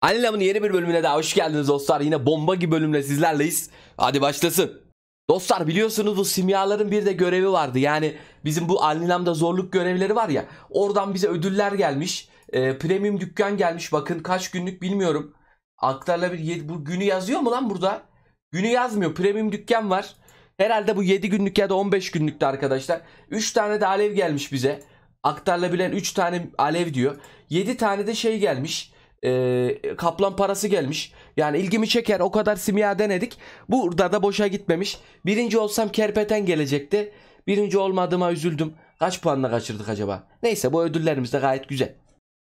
Annelamın yeni bir bölümüne daha hoş geldiniz dostlar. Yine bomba gibi bölümle sizlerleyiz. Hadi başlasın. Dostlar biliyorsunuz bu simyaların bir de görevi vardı. Yani bizim bu Alnilam'da zorluk görevleri var ya. Oradan bize ödüller gelmiş. E, premium dükkan gelmiş. Bakın kaç günlük bilmiyorum. Aktarla bir yedi, bu günü yazıyor mu lan burada? Günü yazmıyor. Premium dükkan var. Herhalde bu 7 günlük ya da 15 günlükte arkadaşlar. 3 tane de alev gelmiş bize. aktarla bilen 3 tane alev diyor. 7 tane de şey gelmiş e, kaplan parası gelmiş. Yani ilgimi çeker o kadar simya denedik. Burada da boşa gitmemiş. Birinci olsam kerpeten gelecekti. Birinci olmadığıma üzüldüm. Kaç puanla kaçırdık acaba? Neyse bu ödüllerimiz de gayet güzel.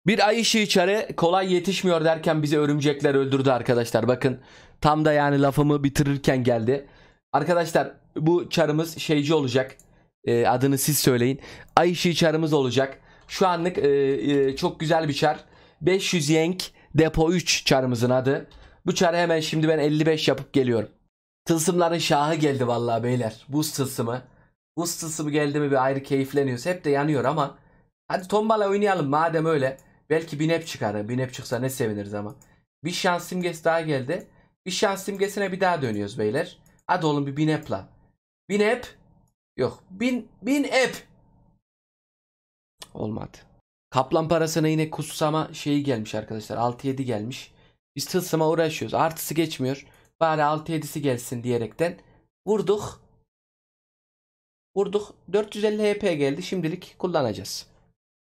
Bir ay işi içeri kolay yetişmiyor derken bizi örümcekler öldürdü arkadaşlar. Bakın tam da yani lafımı bitirirken geldi. Arkadaşlar bu çarımız şeyci olacak. E, adını siz söyleyin. Ay işi çarımız olacak. Şu anlık e, e, çok güzel bir çar. 500 yenk depo 3 çarımızın adı. Bu çarı hemen şimdi ben 55 yapıp geliyorum. Tılsımların şahı geldi vallahi beyler. Buz tılsımı. Buz tılsımı geldi mi bir ayrı keyifleniyoruz. Hep de yanıyor ama. Hadi tombala oynayalım madem öyle. Belki binep çıkar. Binep çıksa ne seviniriz ama. Bir şans simgesi daha geldi. Bir şans simgesine bir daha dönüyoruz beyler. Hadi oğlum bir binepla. Binep. Yok. Bin, bin ep. Olmadı. Kaplan parasına yine kutsama şeyi gelmiş arkadaşlar. 6-7 gelmiş. Biz tılsıma uğraşıyoruz. Artısı geçmiyor. Bari 6-7'si gelsin diyerekten vurduk. Vurduk. 450 HP geldi. Şimdilik kullanacağız.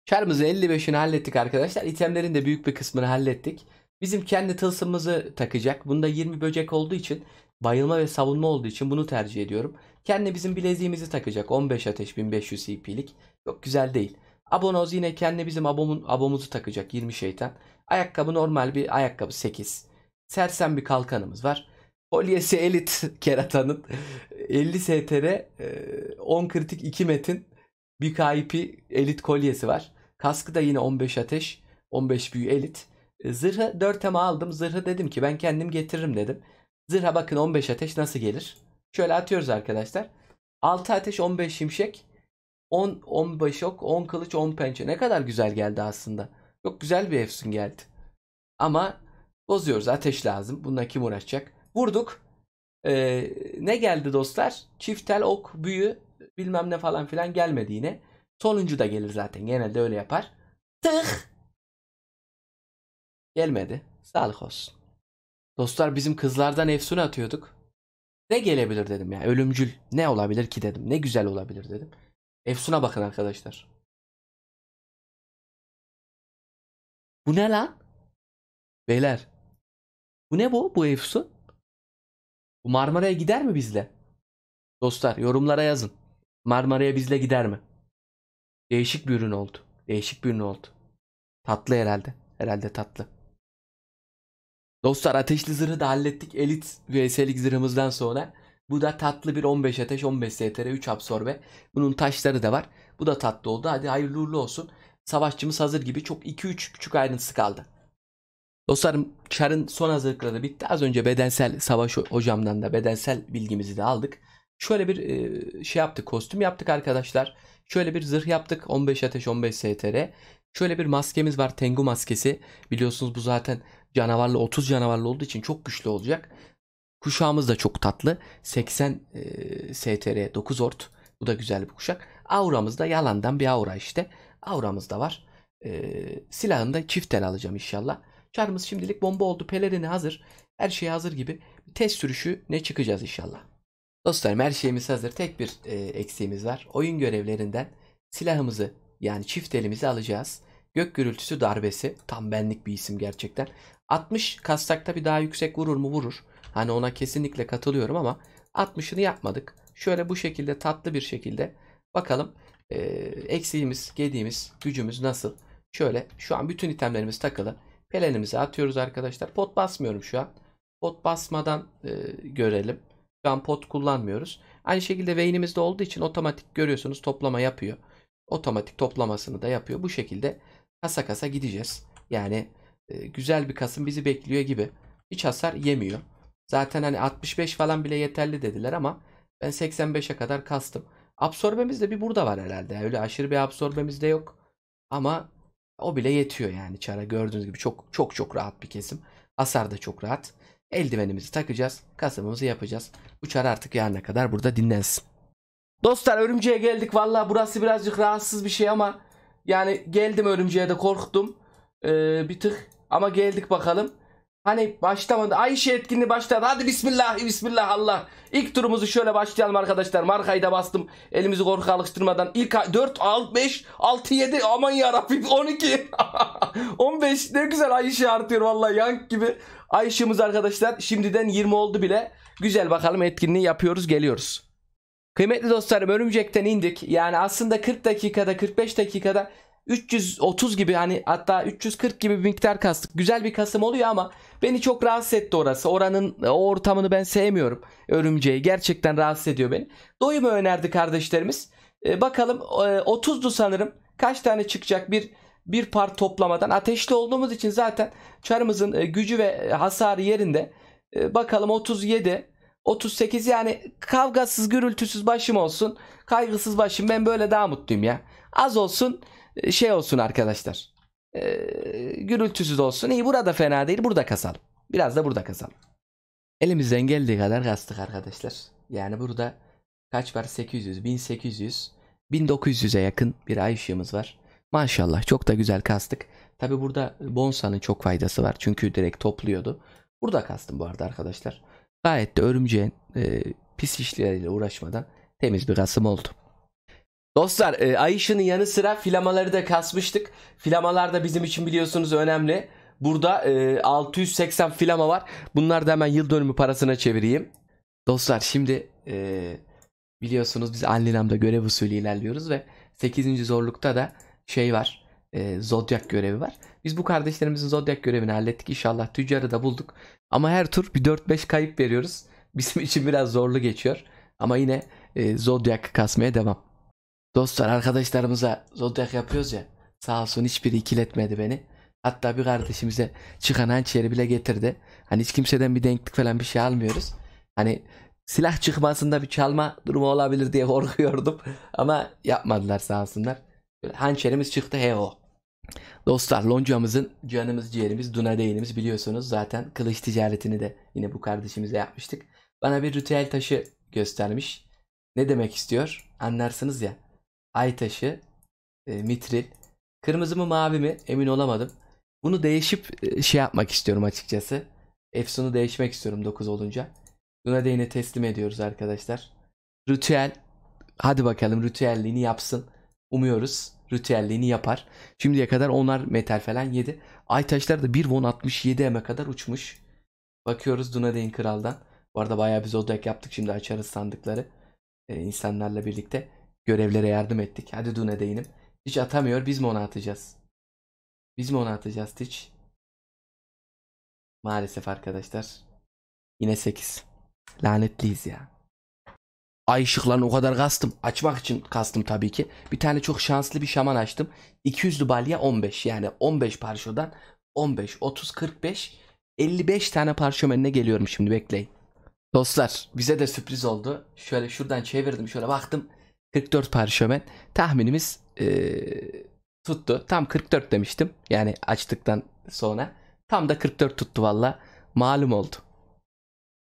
Çarımızın 55'ini hallettik arkadaşlar. İtemlerin de büyük bir kısmını hallettik. Bizim kendi tılsımımızı takacak. Bunda 20 böcek olduğu için bayılma ve savunma olduğu için bunu tercih ediyorum. Kendi bizim bileziğimizi takacak. 15 ateş 1500 CP'lik. Yok güzel değil. Abonoz yine kendi bizim abomun, abomuzu takacak 20 şeytan. Ayakkabı normal bir ayakkabı 8. Sersem bir kalkanımız var. Kolyesi elit keratanın 50 STR 10 kritik 2 metin bir KIP elit kolyesi var. Kaskı da yine 15 ateş 15 büyü elit. E, zırhı 4 ema aldım. Zırhı dedim ki ben kendim getiririm dedim. Zırha bakın 15 ateş nasıl gelir? Şöyle atıyoruz arkadaşlar. 6 ateş 15 şimşek 10, 10 başok, 10 kılıç, 10 pençe. Ne kadar güzel geldi aslında. Çok güzel bir Efsun geldi. Ama bozuyoruz. Ateş lazım. Bununla kim uğraşacak? Vurduk. Ee, ne geldi dostlar? Çiftel, ok, büyü bilmem ne falan filan gelmedi yine. Sonuncu da gelir zaten. Genelde öyle yapar. Tık! Gelmedi. Sağlık olsun. Dostlar bizim kızlardan Efsun atıyorduk. Ne gelebilir dedim ya. Ölümcül. Ne olabilir ki dedim. Ne güzel olabilir dedim. Efsun'a bakın arkadaşlar. Bu ne lan? Beyler. Bu ne bu? Bu Efsun. Bu Marmara'ya gider mi bizle? Dostlar yorumlara yazın. Marmara'ya bizle gider mi? Değişik bir ürün oldu. Değişik bir ürün oldu. Tatlı herhalde. Herhalde tatlı. Dostlar ateşli zırhı da hallettik. Elit VS'lik zırhımızdan sonra. Bu da tatlı bir 15 ateş 15 STR 3 absorbe. Bunun taşları da var. Bu da tatlı oldu. Hadi hayırlı uğurlu olsun. Savaşçımız hazır gibi çok 2-3 küçük ayrıntısı kaldı. Dostlarım Çar'ın son hazırlıkları bitti. Az önce bedensel savaş hocamdan da bedensel bilgimizi de aldık. Şöyle bir e, şey yaptık kostüm yaptık arkadaşlar. Şöyle bir zırh yaptık 15 ateş 15 STR. Şöyle bir maskemiz var Tengu maskesi. Biliyorsunuz bu zaten canavarlı 30 canavarlı olduğu için çok güçlü olacak. Kuşağımız da çok tatlı. 80 e, STR 9 ort. Bu da güzel bir kuşak. Auramız da yalandan bir aura işte. Auramız da var. E, silahını da çiftten alacağım inşallah. Çarımız şimdilik bomba oldu. Pelerini hazır. Her şey hazır gibi. Test sürüşü ne çıkacağız inşallah. Dostlarım her şeyimiz hazır. Tek bir e, eksiğimiz var. Oyun görevlerinden silahımızı yani çift elimizi alacağız. Gök gürültüsü darbesi. Tam benlik bir isim gerçekten. 60 kastakta bir daha yüksek vurur mu vurur. Hani ona kesinlikle katılıyorum ama 60'ını yapmadık. Şöyle bu şekilde tatlı bir şekilde bakalım e, eksiğimiz, gediğimiz, gücümüz nasıl? Şöyle şu an bütün itemlerimiz takılı. Pelenimizi atıyoruz arkadaşlar. Pot basmıyorum şu an. Pot basmadan e, görelim. Şu an pot kullanmıyoruz. Aynı şekilde veynimizde olduğu için otomatik görüyorsunuz toplama yapıyor. Otomatik toplamasını da yapıyor. Bu şekilde kasa kasa gideceğiz. Yani e, güzel bir kasım bizi bekliyor gibi. Hiç hasar yemiyor. Zaten hani 65 falan bile yeterli dediler ama ben 85'e kadar kastım. Absorbemiz de bir burada var herhalde. Öyle aşırı bir absorbemiz de yok. Ama o bile yetiyor yani çara. Gördüğünüz gibi çok çok çok rahat bir kesim. Hasar da çok rahat. Eldivenimizi takacağız. Kasımımızı yapacağız. Bu çar artık yarına kadar burada dinlensin. Dostlar örümceğe geldik. Valla burası birazcık rahatsız bir şey ama yani geldim örümceğe de korktum. Ee, bir tık ama geldik bakalım. Hani başlamadı. Ayşe etkinliği başladı. Hadi bismillah, bismillah Allah. İlk turumuzu şöyle başlayalım arkadaşlar. Markayı da bastım. Elimizi korku alıştırmadan. İlk 4, 6, 5, 6, 7. Aman yarabbim 12. 15. Ne güzel Ayşe artıyor vallahi yank gibi. Ayşe'miz arkadaşlar şimdiden 20 oldu bile. Güzel bakalım etkinliği yapıyoruz geliyoruz. Kıymetli dostlarım örümcekten indik. Yani aslında 40 dakikada 45 dakikada 330 gibi hani hatta 340 gibi bir miktar kastık. Güzel bir kasım oluyor ama beni çok rahatsız etti orası. Oranın o ortamını ben sevmiyorum. Örümceği gerçekten rahatsız ediyor beni. Doyumu önerdi kardeşlerimiz. E, bakalım e, 30'du sanırım. Kaç tane çıkacak bir bir par toplamadan. Ateşli olduğumuz için zaten çarımızın e, gücü ve hasarı yerinde. E, bakalım 37 38 yani kavgasız gürültüsüz başım olsun. Kaygısız başım ben böyle daha mutluyum ya. Az olsun şey olsun arkadaşlar. E, gürültüsüz olsun. İyi burada fena değil. Burada kasalım. Biraz da burada kasalım. Elimizden geldiği kadar kastık arkadaşlar. Yani burada kaç var? 800, 1800, 1900'e yakın bir ay ışığımız var. Maşallah çok da güzel kastık. Tabi burada bonsanın çok faydası var. Çünkü direkt topluyordu. Burada kastım bu arada arkadaşlar. Gayet de örümceğin e, pis işleriyle uğraşmadan temiz bir kasım oldu. Dostlar e, yanı sıra filamaları da kasmıştık. Filamalar da bizim için biliyorsunuz önemli. Burada 680 e, filama var. Bunlar da hemen yıl dönümü parasına çevireyim. Dostlar şimdi e, biliyorsunuz biz Anlinam'da görev usulü ilerliyoruz ve 8. zorlukta da şey var. E, Zodyak görevi var. Biz bu kardeşlerimizin Zodyak görevini hallettik. inşallah. tüccarı da bulduk. Ama her tur bir 4-5 kayıp veriyoruz. Bizim için biraz zorlu geçiyor. Ama yine e, Zodyak kasmaya devam. Dostlar arkadaşlarımıza zodyak yapıyoruz ya. Sağ olsun hiçbiri ikiletmedi beni. Hatta bir kardeşimize çıkan hançeri bile getirdi. Hani hiç kimseden bir denklik falan bir şey almıyoruz. Hani silah çıkmasında bir çalma durumu olabilir diye korkuyordum. Ama yapmadılar sağ olsunlar. Böyle hançerimiz çıktı heo. Dostlar loncamızın canımız ciğerimiz duna değinimiz biliyorsunuz. Zaten kılıç ticaretini de yine bu kardeşimize yapmıştık. Bana bir ritüel taşı göstermiş. Ne demek istiyor? Anlarsınız ya ay taşı, e, mitril. Kırmızı mı mavi mi emin olamadım. Bunu değişip e, şey yapmak istiyorum açıkçası. Efsun'u değişmek istiyorum 9 olunca. Buna değine teslim ediyoruz arkadaşlar. Ritüel. Hadi bakalım ritüelliğini yapsın. Umuyoruz ritüelliğini yapar. Şimdiye kadar onlar metal falan yedi. Ay taşlar da 1 von 67 eme kadar uçmuş. Bakıyoruz Dunadeyn kraldan. Bu arada bayağı biz odak yaptık şimdi açarız sandıkları. Ee, insanlarla birlikte. Görevlere yardım ettik. Hadi Dune değinim. Hiç atamıyor. Biz mi onu atacağız? Biz mi onu atacağız hiç? Maalesef arkadaşlar. Yine 8. Lanetliyiz ya. Ay ışıklarını o kadar kastım. Açmak için kastım tabii ki. Bir tane çok şanslı bir şaman açtım. 200'lü balya 15. Yani 15 parşodan 15, 30, 45, 55 tane parşömenine geliyorum şimdi bekleyin. Dostlar bize de sürpriz oldu. Şöyle şuradan çevirdim şöyle baktım. 44 parşömen tahminimiz e, tuttu. Tam 44 demiştim. Yani açtıktan sonra. Tam da 44 tuttu valla. Malum oldu.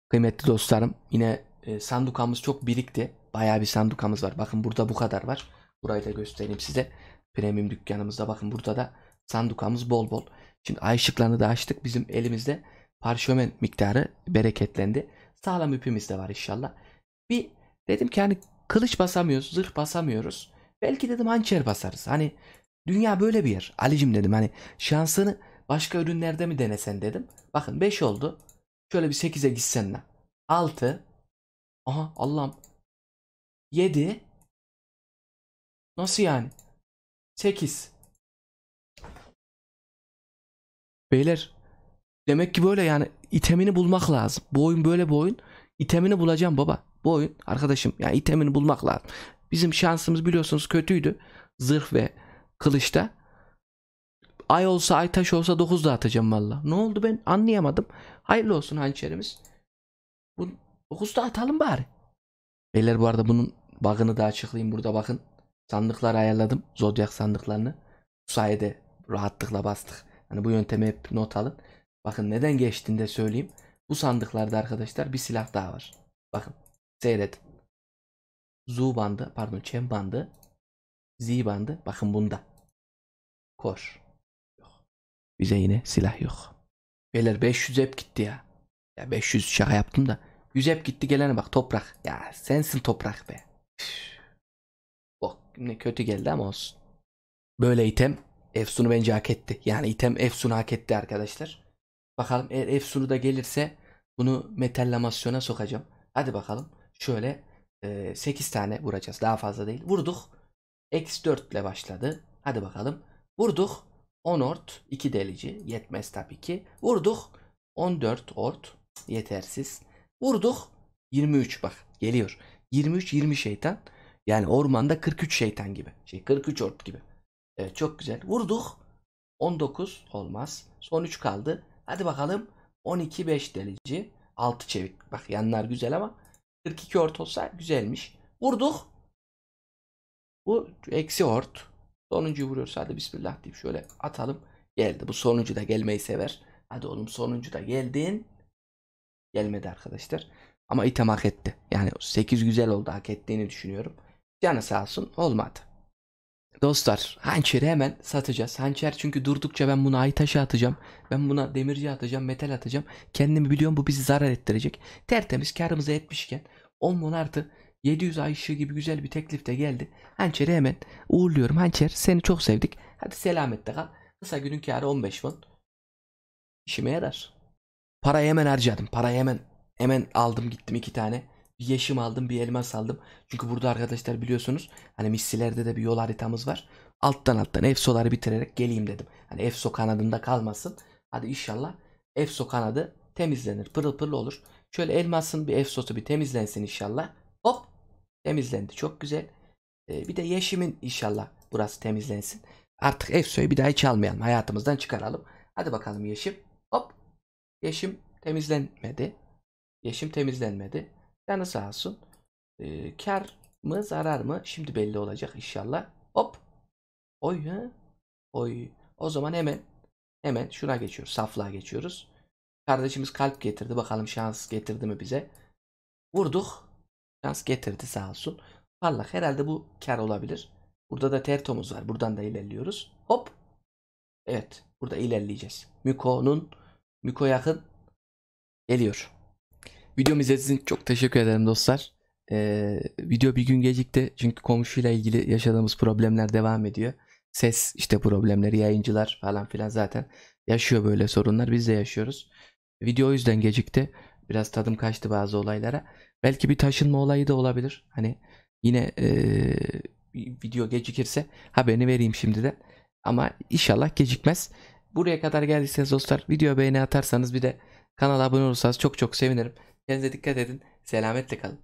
Kıymetli dostlarım yine e, sandukamız çok birikti. baya bir sandukamız var. Bakın burada bu kadar var. Burayı da göstereyim size. Premium dükkanımızda bakın burada da sandukamız bol bol. Şimdi ay ışıklarını da açtık. Bizim elimizde parşömen miktarı bereketlendi. Sağlam ipimiz de var inşallah. Bir dedim ki hani kılıç basamıyoruz, zırh basamıyoruz. Belki dedim hançer basarız. Hani dünya böyle bir yer. Alicim dedim hani şansını başka ürünlerde mi denesen dedim. Bakın 5 oldu. Şöyle bir 8'e gitsen de 6. Aha Allah'ım. 7. Nasıl yani? 8. Beyler demek ki böyle yani itemini bulmak lazım. Bu oyun böyle bir oyun. İtemini bulacağım baba. Bu oyun arkadaşım yani itemini bulmak lazım. Bizim şansımız biliyorsunuz kötüydü. Zırh ve kılıçta. Ay olsa ay taş olsa 9 da atacağım valla. Ne oldu ben anlayamadım. Hayırlı olsun hançerimiz. Bu 9 da atalım bari. Beyler bu arada bunun bug'ını da açıklayayım burada bakın. Sandıklar ayarladım. Zodyak sandıklarını. Bu sayede rahatlıkla bastık. Hani bu yöntemi hep not alın. Bakın neden geçtiğini de söyleyeyim. Bu sandıklarda arkadaşlar bir silah daha var. Bakın Seyret. Zu bandı, pardon çem bandı. Z bandı. Bakın bunda. Koş. Yok. Bize yine silah yok. Beyler 500 hep gitti ya. Ya 500 şaka yaptım da. 100 hep gitti gelene bak toprak. Ya sensin toprak be. Bak ne kötü geldi ama olsun. Böyle item Efsun'u bence hak etti. Yani item Efsun'u hak etti arkadaşlar. Bakalım eğer Efsun'u da gelirse bunu metallamasyona sokacağım. Hadi bakalım şöyle e, 8 tane vuracağız. Daha fazla değil. Vurduk. x 4 ile başladı. Hadi bakalım. Vurduk. 10 ort. 2 delici. Yetmez tabii ki. Vurduk. 14 ort. Yetersiz. Vurduk. 23 bak geliyor. 23 20 şeytan. Yani ormanda 43 şeytan gibi. Şey 43 ort gibi. Evet çok güzel. Vurduk. 19 olmaz. Son 3 kaldı. Hadi bakalım. 12 5 delici. 6 çevik. Bak yanlar güzel ama 42 ort olsa güzelmiş. Vurduk. Bu eksi ort. Sonuncuyu vuruyoruz. Hadi bismillah deyip şöyle atalım. Geldi. Bu sonuncu da gelmeyi sever. Hadi oğlum sonuncu da geldin. Gelmedi arkadaşlar. Ama item hak etti. Yani 8 güzel oldu. Hak ettiğini düşünüyorum. Canı sağ olsun. Olmadı. Dostlar hançeri hemen satacağız. Hançer çünkü durdukça ben buna ay taşı atacağım. Ben buna demirci atacağım, metal atacağım. Kendimi biliyorum bu bizi zarar ettirecek. Tertemiz karımıza etmişken 10 mon artı 700 ay ışığı gibi güzel bir teklif de geldi. Hançer'i hemen uğurluyorum. Hançer seni çok sevdik. Hadi selametle. kal. Kısa günün karı 15 mon. İşime yarar. Parayı hemen harcadım. Parayı hemen hemen aldım gittim iki tane bir yeşim aldım bir elmas aldım. Çünkü burada arkadaşlar biliyorsunuz hani missilerde de bir yol haritamız var. Alttan alttan EFSO'ları bitirerek geleyim dedim. Hani EFSO kanadında kalmasın. Hadi inşallah EFSO kanadı temizlenir pırıl pırıl olur. Şöyle elmasın bir EFSO'su bir temizlensin inşallah. Hop temizlendi çok güzel. Ee, bir de yeşimin inşallah burası temizlensin. Artık EFSO'yu bir daha hiç almayalım hayatımızdan çıkaralım. Hadi bakalım yeşim. Hop yeşim temizlenmedi. Yeşim temizlenmedi. Canı sağ olsun. Ee, kar mı zarar mı? Şimdi belli olacak inşallah. Hop. Oy ha. Oy. O zaman hemen hemen şuna geçiyoruz. Saflığa geçiyoruz. Kardeşimiz kalp getirdi. Bakalım şans getirdi mi bize? Vurduk. Şans getirdi sağ olsun. Parlak. Herhalde bu kar olabilir. Burada da tertomuz var. Buradan da ilerliyoruz. Hop. Evet. Burada ilerleyeceğiz. Miko'nun Miko yakın geliyor. Videomu izlediğiniz için çok teşekkür ederim dostlar. Ee, video bir gün gecikti çünkü komşuyla ilgili yaşadığımız problemler devam ediyor. Ses işte problemleri, yayıncılar falan filan zaten yaşıyor böyle sorunlar. Biz de yaşıyoruz. Video o yüzden gecikti. Biraz tadım kaçtı bazı olaylara. Belki bir taşınma olayı da olabilir. Hani yine ee, video gecikirse haberini vereyim şimdi de. Ama inşallah gecikmez. Buraya kadar geldiyseniz dostlar video beğeni atarsanız bir de kanala abone olursanız çok çok sevinirim. Kendinize dikkat edin. Selametle kalın.